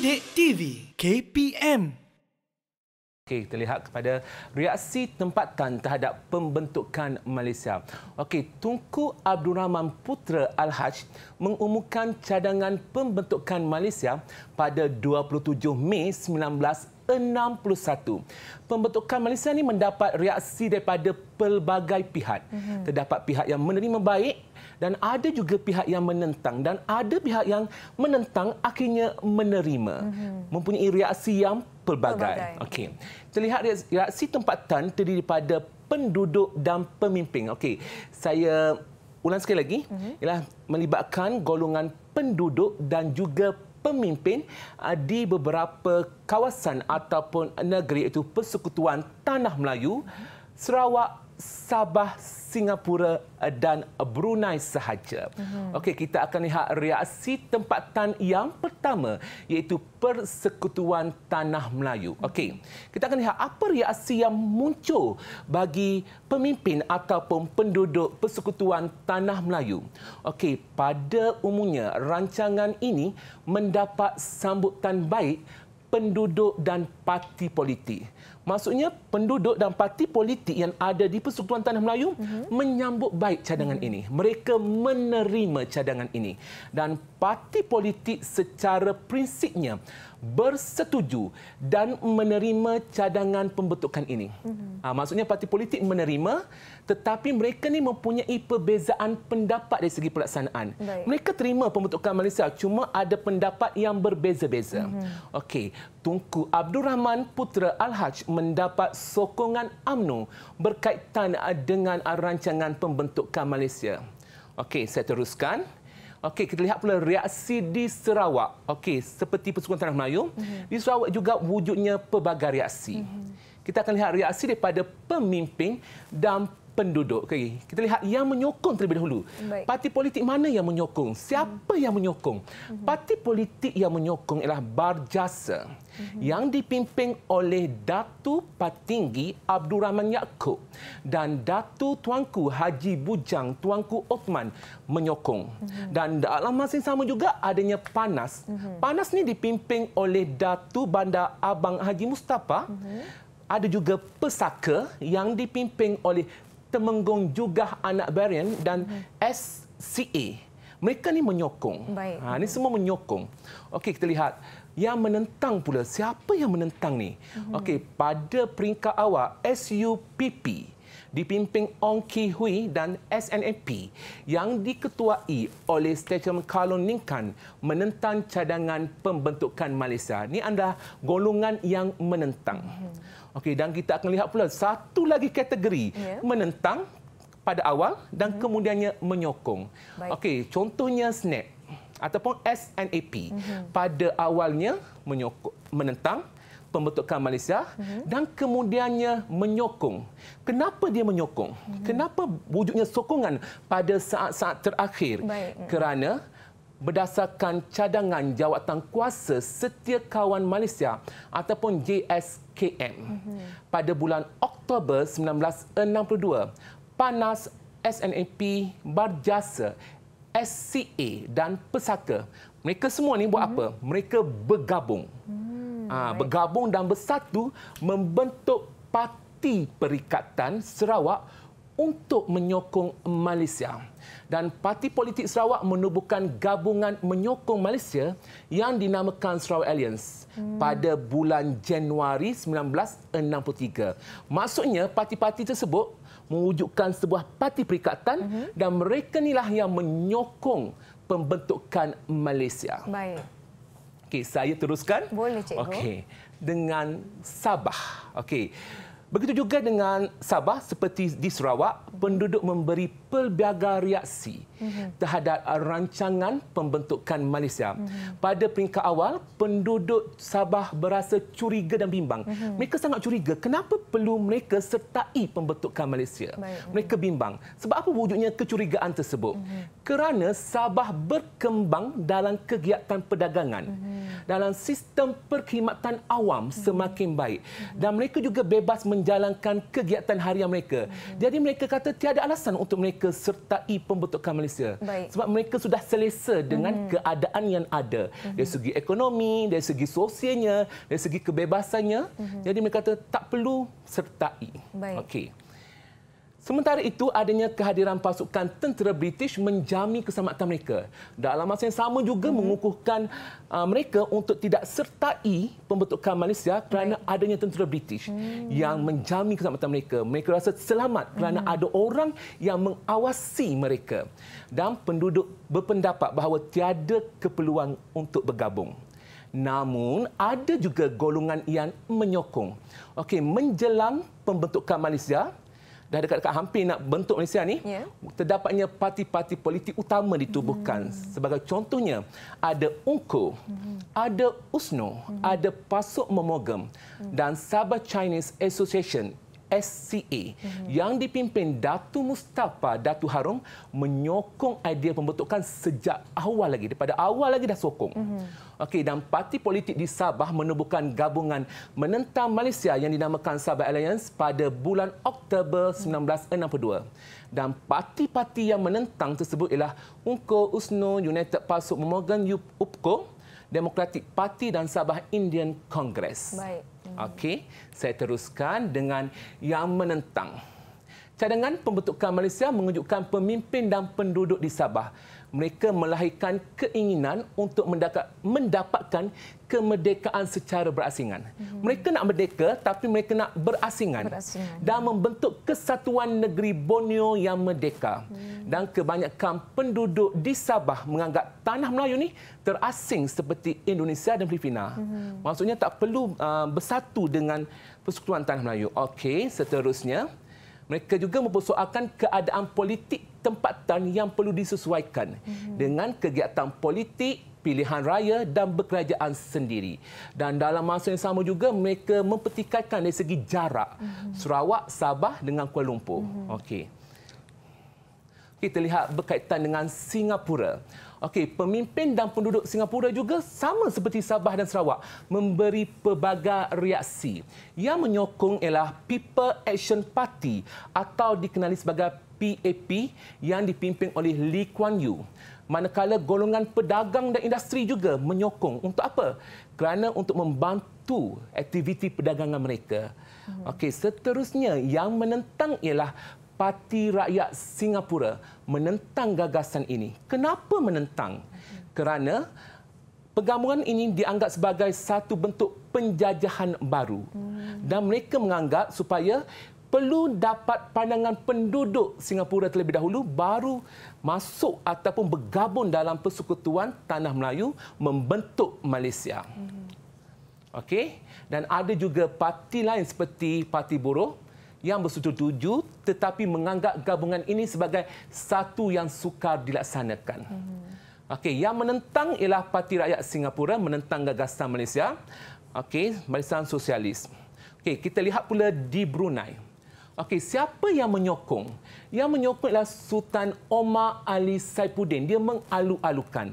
Sidik TV KPM Okay, kita lihat kepada reaksi tempatan terhadap pembentukan Malaysia. Okey, Tunku Abdul Rahman Putra Al-Haj mengumumkan cadangan pembentukan Malaysia pada 27 Mei Pembentukan Malaysia ini mendapat reaksi daripada pelbagai pihak. Mm -hmm. Terdapat pihak yang menerima baik dan ada juga pihak yang menentang. Dan ada pihak yang menentang akhirnya menerima. Mm -hmm. Mempunyai reaksi yang pelbagai. pelbagai. Okey. Terlihat reaksi tempatan terdiri daripada penduduk dan pemimpin. Okay, Saya ulang sekali lagi. Mm -hmm. Ialah melibatkan golongan penduduk dan juga pemimpin ah, di beberapa kawasan ataupun negeri iaitu Persekutuan Tanah Melayu. Hmm. Sarawak, Sabah, Singapura eh, dan Brunei sahaja. Mm-hmm. Okey, kita akan lihat reaksi tempatan yang pertama iaitu Persekutuan Tanah Melayu. Mhm. Okey. Kita akan lihat apa reaksi yang muncul bagi pemimpin ataupun penduduk Persekutuan Tanah Melayu. Okey, pada umumnya rancangan ini mendapat sambutan baik penduduk dan parti politik. Maksudnya penduduk dan parti politik yang ada di Persekutuan Tanah Melayu mm -hmm. menyambut baik cadangan mm -hmm. ini. Mereka menerima cadangan ini dan parti politik secara prinsipnya bersetuju dan menerima cadangan pembentukan ini. Mm -hmm. ha, maksudnya parti politik menerima tetapi mereka ni mempunyai perbezaan pendapat dari segi pelaksanaan. Baik. Mereka terima pembentukan Malaysia cuma ada pendapat yang berbeza-beza. Mm -hmm. Okey. Tunku Abdul Rahman Putra Al-Haj mendapat sokongan UMNO berkaitan eh, dengan eh, rancangan pembentukan Malaysia. Okey, saya teruskan. Okey, kita lihat pula reaksi di Sarawak. Okey, seperti Persekutuan Tanah Melayu, mm-hmm. di Sarawak juga wujudnya pelbagai reaksi. Mm-hmm. Kita akan lihat reaksi daripada pemimpin dan penduduk okay. kita lihat yang menyokong terlebih dahulu Baik. parti politik mana yang menyokong siapa hmm. yang menyokong hmm. parti politik yang menyokong ialah barjasa hmm. yang dipimpin oleh datu patinggi Abdul Rahman Yaakob dan datu tuanku Haji Bujang tuanku Osman menyokong hmm. dan dalam masa yang sama juga adanya panas hmm. panas ni dipimpin oleh datu bandar abang Haji Mustafa hmm. ada juga pesaka yang dipimpin oleh Temenggong juga anak barian dan SCA. Mereka ni menyokong. Ha, ini semua menyokong. Okey, kita lihat. Yang menentang pula, siapa yang menentang ni? Mhm. Okey, pada peringkat awak, SUPP dipimpin Ong Ki Hui dan SNMP yang diketuai oleh Stachem Kalon Ningkan menentang cadangan pembentukan Malaysia. Ini anda golongan yang menentang. Mm-hmm. Okey dan kita akan lihat pula satu lagi kategori yeah. menentang pada awal dan hmm. kemudiannya menyokong. Okey, contohnya SNAP e ataupun SNAP. Hmm. Pada awalnya menyokong menentang, pembentukan Malaysia mm -hmm. dan kemudiannya menyokong. Kenapa dia menyokong? Mm -hmm. Kenapa wujudnya sokongan pada saat-saat terakhir? Baik. Mm. Kerana berdasarkan cadangan jawatan kuasa setia kawan Malaysia ataupun JSKM mm -hmm. pada bulan Oktober 1962 panas SNMP Barjasa SCA dan Pesaka mereka semua ni buat mm -hmm. apa mereka bergabung mm -hmm. Hmm, bergabung dan bersatu membentuk parti perikatan Sarawak untuk menyokong Malaysia. Dan parti politik Sarawak menubuhkan gabungan menyokong Malaysia yang dinamakan Sarawak Alliance hmm. pada bulan Januari 1963. Maksudnya parti-parti tersebut mewujudkan sebuah parti perikatan hmm. dan mereka inilah yang menyokong pembentukan Malaysia. Baik. Okey, saya teruskan. Boleh, Cikgu. Okey. Dengan Sabah. Okey. Begitu juga dengan Sabah seperti di Sarawak, penduduk memberi pelbagai reaksi mhm. terhadap rancangan pembentukan Malaysia. Mhm. Pada peringkat awal, penduduk Sabah berasa curiga dan bimbang. Mhm. Mereka sangat curiga kenapa perlu mereka sertai pembentukan Malaysia. Mereka bimbang. Sebab apa wujudnya kecurigaan tersebut? Kerana Sabah berkembang dalam kegiatan perdagangan. Dalam sistem perkhidmatan awam semakin baik. Dan mereka juga bebas menyebabkan menjalankan kegiatan harian mereka. Hmm. Jadi mereka kata tiada alasan untuk mereka sertai pembentukan Malaysia. Baik. Sebab mereka sudah selesa dengan hmm. keadaan yang ada. Hmm. Dari segi ekonomi, dari segi sosialnya, dari segi kebebasannya. Hmm. Jadi mereka kata tak perlu sertai. Okey. Sementara itu, adanya kehadiran pasukan tentera British menjami keselamatan mereka. Dalam masa yang sama juga mm-hmm. mengukuhkan uh, mereka untuk tidak sertai pembentukan Malaysia kerana right. adanya tentera British mm-hmm. yang menjami keselamatan mereka. Mereka rasa selamat kerana mm-hmm. ada orang yang mengawasi mereka. Dan penduduk berpendapat bahawa tiada keperluan untuk bergabung. Namun, ada juga golongan yang menyokong. Okey, menjelang pembentukan Malaysia, dah dekat-dekat hampir nak bentuk Malaysia ni yeah. terdapatnya parti-parti politik utama ditubuhkan mm. sebagai contohnya ada UNCO mm. ada USNO mm. ada PASUK Memogem mm. dan Sabah Chinese Association SCA mm-hmm. yang dipimpin Datu Mustafa Datu Harum menyokong idea pembentukan sejak awal lagi daripada awal lagi dah sokong. Mm-hmm. Okey dan parti politik di Sabah menubuhkan gabungan menentang Malaysia yang dinamakan Sabah Alliance pada bulan Oktober 1962. Dan parti-parti yang menentang tersebut ialah UNCO, USNO, United Pasuk Memogan, UPKO, Demokratik Parti dan Sabah Indian Congress. Baik. Okey, saya teruskan dengan yang menentang. Cadangan pembentukan Malaysia mengunjukkan pemimpin dan penduduk di Sabah mereka melahirkan keinginan untuk mendapatkan kemerdekaan secara berasingan. Hmm. Mereka nak merdeka tapi mereka nak berasingan, berasingan dan membentuk kesatuan negeri Borneo yang merdeka. Hmm. Dan kebanyakan penduduk di Sabah menganggap tanah Melayu ni terasing seperti Indonesia dan Filipina. Hmm. Maksudnya tak perlu uh, bersatu dengan persekutuan tanah Melayu. Okey, seterusnya mereka juga mempersoalkan keadaan politik tempatan yang perlu disesuaikan mm-hmm. dengan kegiatan politik pilihan raya dan berkerajaan sendiri. Dan dalam masa yang sama juga mereka mempertikaikan dari segi jarak mm-hmm. Sarawak, Sabah dengan Kuala Lumpur. Mm-hmm. Okey. Kita lihat berkaitan dengan Singapura. Okey, pemimpin dan penduduk Singapura juga sama seperti Sabah dan Sarawak memberi pelbagai reaksi. Yang menyokong ialah People Action Party atau dikenali sebagai PAP yang dipimpin oleh Lee Kuan Yew. Manakala golongan pedagang dan industri juga menyokong untuk apa? Kerana untuk membantu aktiviti perdagangan mereka. Hmm. Okey, seterusnya yang menentang ialah Parti Rakyat Singapura menentang gagasan ini. Kenapa menentang? Kerana pergabungan ini dianggap sebagai satu bentuk penjajahan baru. Hmm. Dan mereka menganggap supaya perlu dapat pandangan penduduk Singapura terlebih dahulu baru masuk ataupun bergabung dalam persekutuan tanah Melayu membentuk Malaysia. Hmm. Okey? Dan ada juga parti lain seperti Parti Buruh yang bersetuju tetapi menganggap gabungan ini sebagai satu yang sukar dilaksanakan. Hmm. Okey, yang menentang ialah Parti Rakyat Singapura menentang gagasan Malaysia. Okey, barisan sosialis. Okey, kita lihat pula di Brunei. Okey, siapa yang menyokong? Yang menyokong ialah Sultan Omar Ali Saipudin. Dia mengalu-alukan.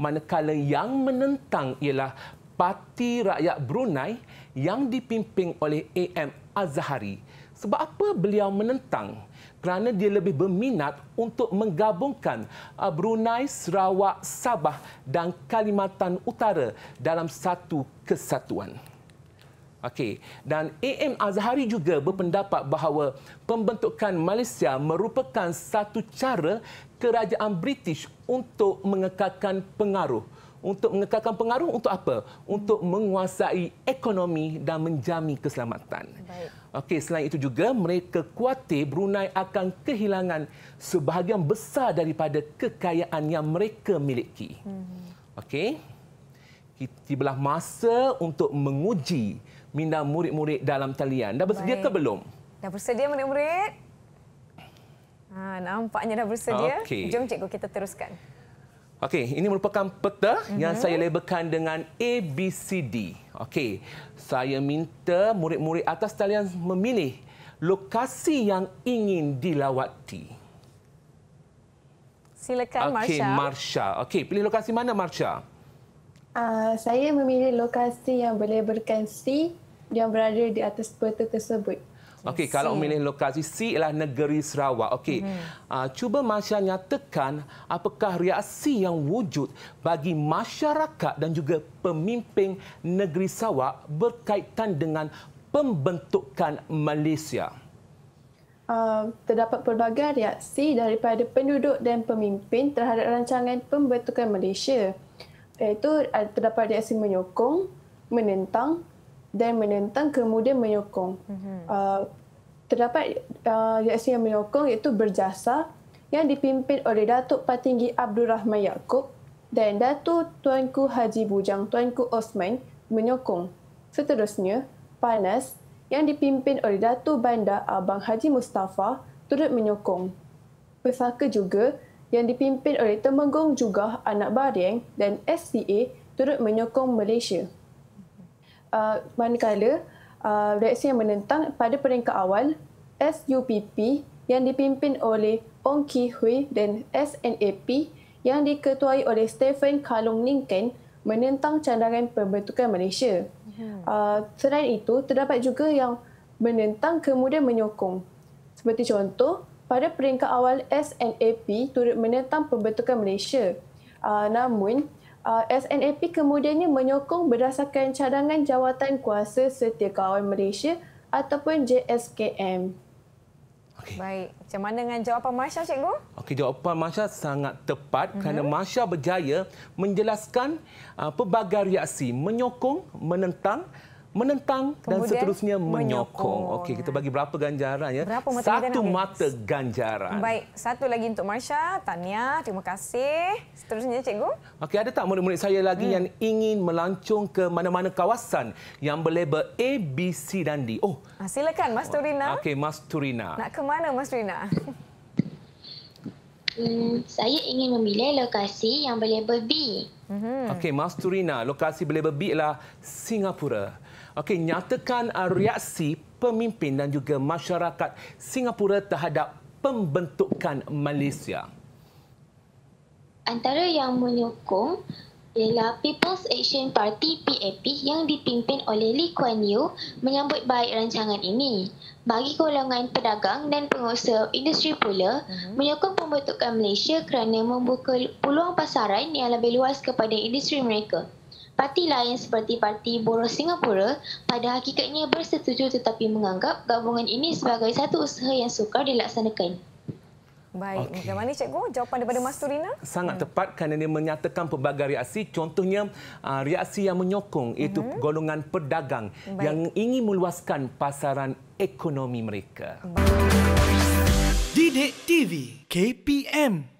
Manakala yang menentang ialah Parti Rakyat Brunei yang dipimpin oleh AM Azhari. Az sebab apa beliau menentang? Kerana dia lebih berminat untuk menggabungkan uh, Brunei, Sarawak, Sabah dan Kalimantan Utara dalam satu kesatuan. Okey, dan AM Azhari juga berpendapat bahawa pembentukan Malaysia merupakan satu cara kerajaan British untuk mengekalkan pengaruh untuk mengekalkan pengaruh untuk apa? Untuk menguasai ekonomi dan menjamin keselamatan. Okey, selain itu juga mereka kuatir Brunei akan kehilangan sebahagian besar daripada kekayaan yang mereka miliki. Hmm. Okey. belah masa untuk menguji minda murid-murid dalam talian. Dah bersedia ke belum? Dah bersedia murid-murid? Ha, nampaknya dah bersedia. Okay. Jom cikgu kita teruskan. Okey, ini merupakan peta mm-hmm. yang mhm. saya labelkan dengan A B C D. Okey. Saya minta murid-murid atas talian memilih lokasi yang ingin dilawati. Silakan Marsha. Okey, Marsha. Okey, pilih lokasi mana Marsha? Uh, saya memilih lokasi yang boleh C yang berada di atas peta tersebut. Okey, kalau memilih lokasi C ialah negeri Sarawak. Okey, hmm. uh, cuba Masya nyatakan apakah reaksi yang wujud bagi masyarakat dan juga pemimpin negeri Sarawak berkaitan dengan pembentukan Malaysia. Uh, terdapat pelbagai reaksi daripada penduduk dan pemimpin terhadap rancangan pembentukan Malaysia. Iaitu ah, terdapat reaksi menyokong, menentang dan menentang kemudian menyokong. Mm-hmm. Uh, terdapat uh, reaksi yang menyokong iaitu berjasa yang dipimpin oleh Datuk Patinggi Abdul Rahman Yaakob dan Datuk Tuanku Haji Bujang Tuanku Osman menyokong. Seterusnya, PANAS yang dipimpin oleh Datuk Bandar Abang Haji Mustafa turut menyokong. Pesaka juga yang dipimpin oleh Temenggong juga Anak Bareng dan SCA turut menyokong Malaysia uh, manakala uh, reaksi yang menentang pada peringkat awal SUPP yang dipimpin oleh Ong Ki Hui dan SNAP yang diketuai oleh Stephen Kalung Ningken menentang cadangan pembentukan Malaysia. Ya. Uh, selain itu, terdapat juga yang menentang kemudian menyokong. Seperti contoh, pada peringkat awal SNAP turut menentang pembentukan Malaysia. Uh, namun, Uh, SNAP kemudiannya menyokong berdasarkan cadangan jawatan kuasa Setia Kawan Malaysia ataupun JSKM. Okay. Baik, macam mana dengan jawapan Masya cikgu? Okey, jawapan Masya sangat tepat mm-hmm. kerana Masya berjaya menjelaskan uh, pelbagai reaksi menyokong, menentang menentang Kemudian dan seterusnya menyokong. menyokong. Okey, kita bagi berapa ganjaran ya? Berapa mata satu ganjaran? mata ganjaran. Baik, satu lagi untuk Marsha. Tania, terima kasih. Seterusnya cikgu. Okey, ada tak murid-murid saya lagi hmm. yang ingin melancung ke mana-mana kawasan yang berlabel A, B, C dan D? Oh, ah, silakan Mas Turina. Okey, Mas Turina. Nak ke mana Mas Turina? Hmm, saya ingin memilih lokasi yang berlabel B. Mm -hmm. Okey, Masturina, lokasi berlabel B ialah Singapura. Okey, nyatakan uh, reaksi pemimpin dan juga masyarakat Singapura terhadap pembentukan Malaysia. Antara yang menyokong ialah People's Action Party PAP yang dipimpin oleh Lee Kuan Yew menyambut baik rancangan ini. Bagi golongan pedagang dan pengusaha industri pula, uh-huh. menyokong pembentukan Malaysia kerana membuka peluang pasaran yang lebih luas kepada industri mereka parti lain seperti Parti Boros Singapura pada hakikatnya bersetuju tetapi menganggap gabungan ini sebagai satu usaha yang sukar dilaksanakan. Baik, okay. macam mana cikgu jawapan daripada Mas Turina? Sangat tepat kerana dia menyatakan pelbagai reaksi. Contohnya, ah, reaksi yang menyokong iaitu uh golongan pedagang Baik. yang ingin meluaskan pasaran ekonomi mereka. Didik TV KPM